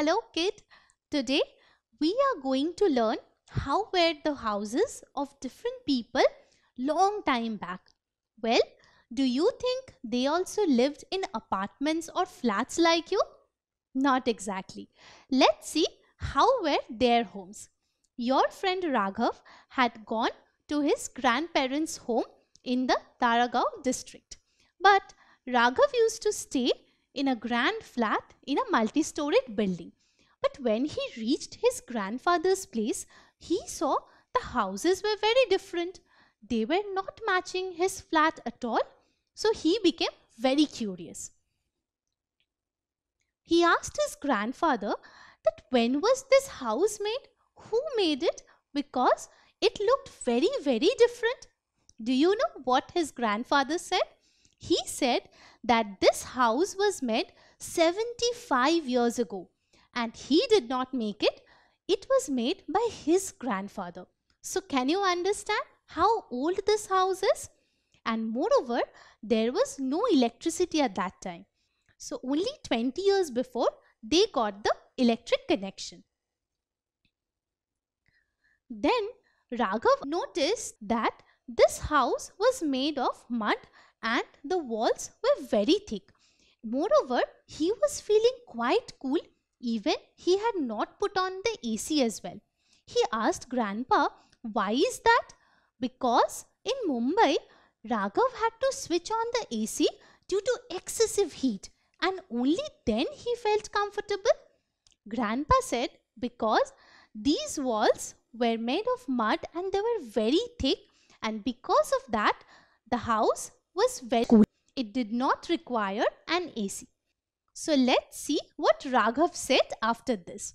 Hello kid, today we are going to learn how were the houses of different people long time back. Well, do you think they also lived in apartments or flats like you? Not exactly. Let's see how were their homes. Your friend Raghav had gone to his grandparents' home in the Taragaon district. But Raghav used to stay in a grand flat in a multi-storied building. But when he reached his grandfather's place, he saw the houses were very different. They were not matching his flat at all. So he became very curious. He asked his grandfather that when was this house made? Who made it? Because it looked very, very different. Do you know what his grandfather said? He said that this house was made 75 years ago and he did not make it. It was made by his grandfather. So can you understand how old this house is? And moreover, there was no electricity at that time. So only 20 years before, they got the electric connection. Then Raghav noticed that this house was made of mud and the walls were very thick. Moreover, he was feeling quite cool even he had not put on the AC as well. He asked Grandpa, why is that? Because in Mumbai, Raghav had to switch on the AC due to excessive heat and only then he felt comfortable. Grandpa said because these walls were made of mud and they were very thick and because of that the house was very cool. It did not require an AC. So let's see what Raghav said after this.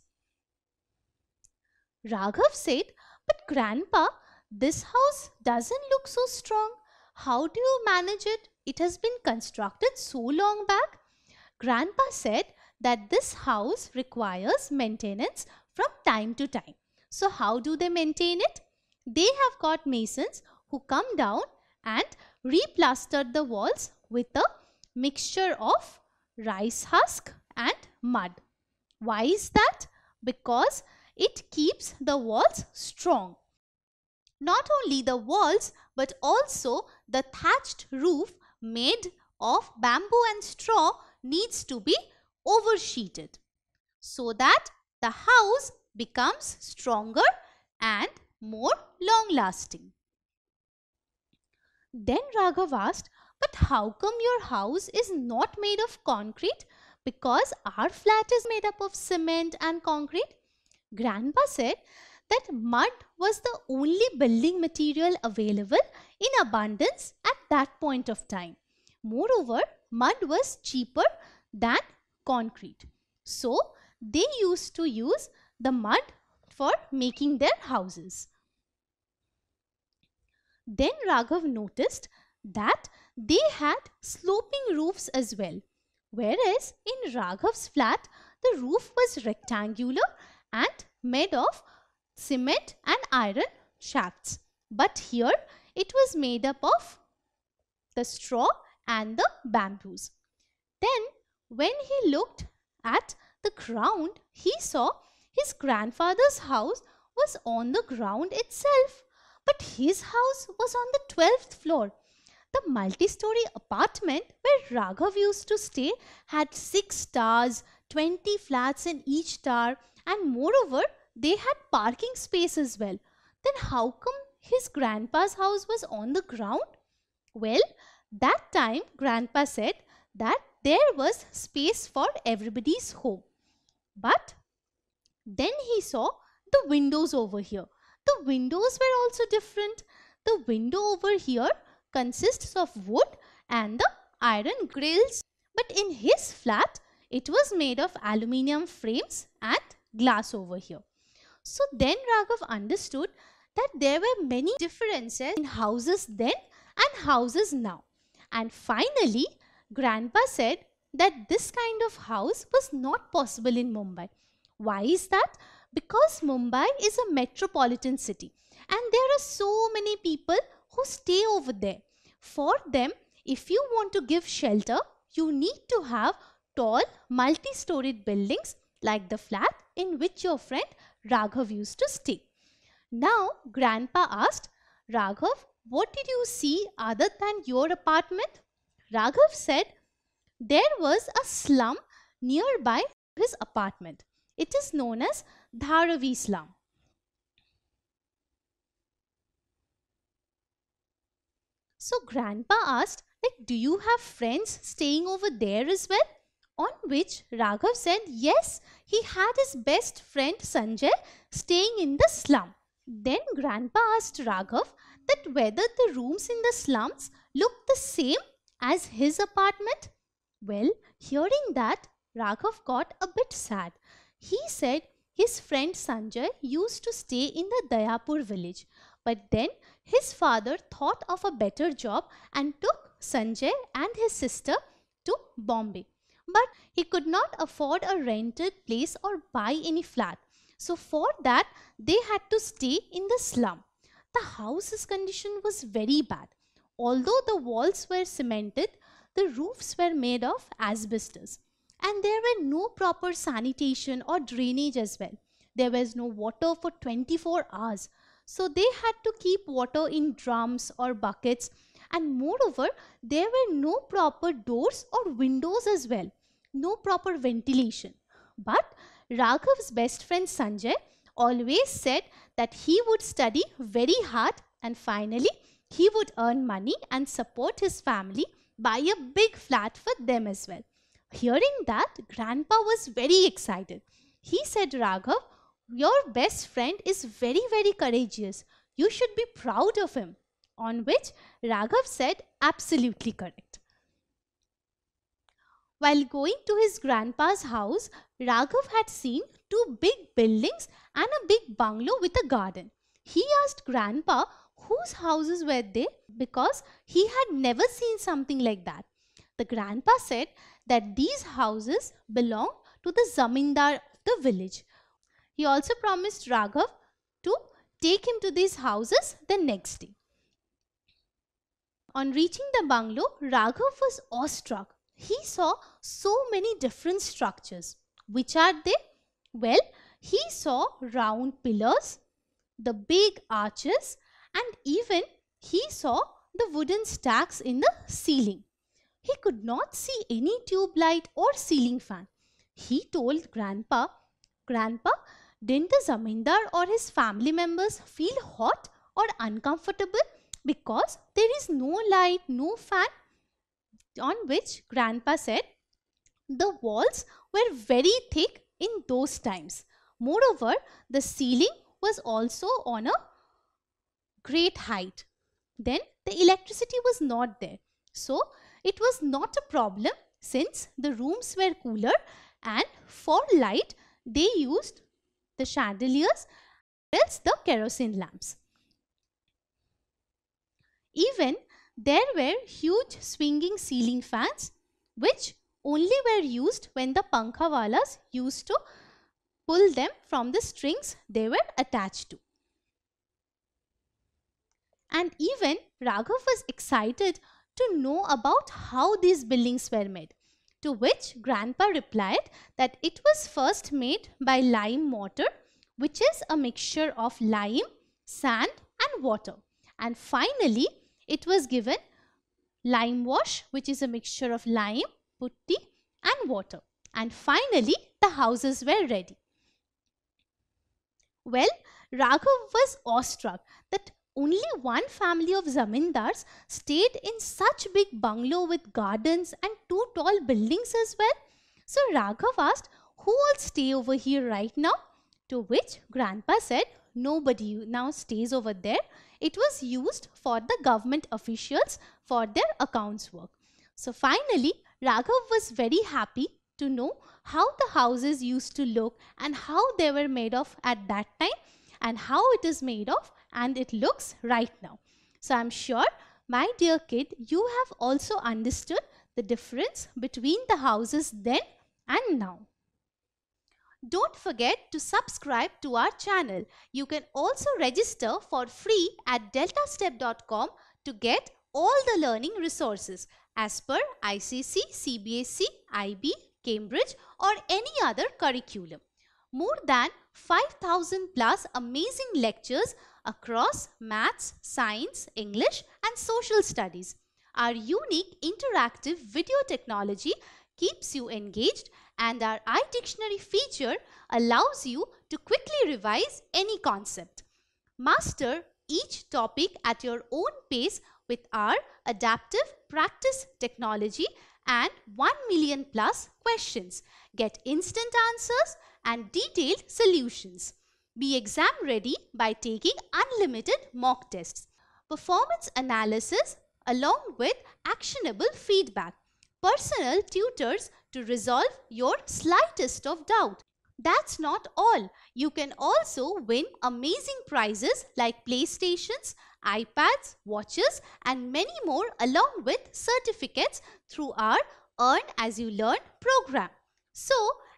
Raghav said, But grandpa, this house doesn't look so strong. How do you manage it? It has been constructed so long back. Grandpa said that this house requires maintenance from time to time. So how do they maintain it? They have got masons who come down and replastered the walls with a mixture of rice husk and mud. Why is that? Because it keeps the walls strong. Not only the walls but also the thatched roof made of bamboo and straw needs to be oversheeted so that the house becomes stronger and more long lasting. Then Raghav asked, But how come your house is not made of concrete? Because our flat is made up of cement and concrete. Grandpa said that mud was the only building material available in abundance at that point of time. Moreover, mud was cheaper than concrete. So, they used to use the mud for making their houses. Then Raghav noticed that they had sloping roofs as well. Whereas in Raghav's flat, the roof was rectangular and made of cement and iron shafts. But here it was made up of the straw and the bamboos. Then when he looked at the ground, he saw his grandfather's house was on the ground itself. But his house was on the 12th floor. The multi-story apartment where Raghav used to stay had 6 stars, 20 flats in each star, and moreover they had parking space as well. Then how come his grandpa's house was on the ground? Well, that time grandpa said that there was space for everybody's home. But then he saw the windows over here. The windows were also different. The window over here consists of wood and the iron grills. But in his flat, it was made of aluminium frames and glass over here. So then Raghav understood that there were many differences in houses then and houses now. And finally, Grandpa said that this kind of house was not possible in Mumbai. Why is that? because Mumbai is a metropolitan city and there are so many people who stay over there. For them, if you want to give shelter, you need to have tall multi-storied buildings like the flat in which your friend Raghav used to stay. Now, Grandpa asked, Raghav, what did you see other than your apartment? Raghav said, there was a slum nearby his apartment. It is known as Dhar of Islam. So grandpa asked, like, do you have friends staying over there as well? On which Raghav said, yes, he had his best friend Sanjay staying in the slum. Then grandpa asked Raghav that whether the rooms in the slums looked the same as his apartment. Well, hearing that, Raghav got a bit sad. He said his friend Sanjay used to stay in the Dayapur village but then his father thought of a better job and took Sanjay and his sister to Bombay. But he could not afford a rented place or buy any flat. So for that, they had to stay in the slum. The house's condition was very bad. Although the walls were cemented, the roofs were made of asbestos. And there were no proper sanitation or drainage as well. There was no water for 24 hours. So they had to keep water in drums or buckets. And moreover, there were no proper doors or windows as well. No proper ventilation. But Raghav's best friend Sanjay always said that he would study very hard and finally he would earn money and support his family buy a big flat for them as well. Hearing that, Grandpa was very excited. He said, Raghav, your best friend is very, very courageous. You should be proud of him. On which Raghav said, absolutely correct. While going to his grandpa's house, Raghav had seen two big buildings and a big bungalow with a garden. He asked grandpa whose houses were they because he had never seen something like that. The grandpa said that these houses belong to the zamindar of the village. He also promised Raghav to take him to these houses the next day. On reaching the bungalow, Raghav was awestruck. He saw so many different structures. Which are they? Well, he saw round pillars, the big arches and even he saw the wooden stacks in the ceiling. He could not see any tube light or ceiling fan. He told Grandpa, Grandpa, didn't the Zamindar or his family members feel hot or uncomfortable because there is no light, no fan? On which Grandpa said, the walls were very thick in those times. Moreover, the ceiling was also on a great height. Then the electricity was not there. So it was not a problem since the rooms were cooler and for light they used the chandeliers else the kerosene lamps. Even there were huge swinging ceiling fans which only were used when the pankhawalas used to pull them from the strings they were attached to. And even Raghav was excited to know about how these buildings were made. To which grandpa replied that it was first made by lime mortar, which is a mixture of lime, sand and water. And finally, it was given lime wash, which is a mixture of lime, putti and water. And finally, the houses were ready. Well, Raghav was awestruck that only one family of zamindars stayed in such big bungalow with gardens and two tall buildings as well. So Raghav asked, who will stay over here right now? To which grandpa said, nobody now stays over there. It was used for the government officials for their accounts work. So finally, Raghav was very happy to know how the houses used to look and how they were made of at that time and how it is made of and it looks right now. So I'm sure my dear kid you have also understood the difference between the houses then and now. Don't forget to subscribe to our channel. You can also register for free at deltastep.com to get all the learning resources as per ICC, CBSC, IB, Cambridge or any other curriculum. More than 5000 plus amazing lectures across maths, science, English and social studies. Our unique interactive video technology keeps you engaged and our iDictionary feature allows you to quickly revise any concept. Master each topic at your own pace with our adaptive practice technology and 1 million plus questions. Get instant answers and detailed solutions. Be exam ready by taking unlimited mock tests. Performance analysis along with actionable feedback. Personal tutors to resolve your slightest of doubt. That's not all. You can also win amazing prizes like PlayStations, iPads, watches and many more along with certificates through our Earn As You Learn program. So,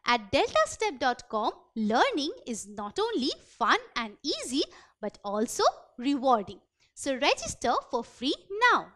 at deltastep.com, learning is not only fun and easy, but also rewarding. So register for free now.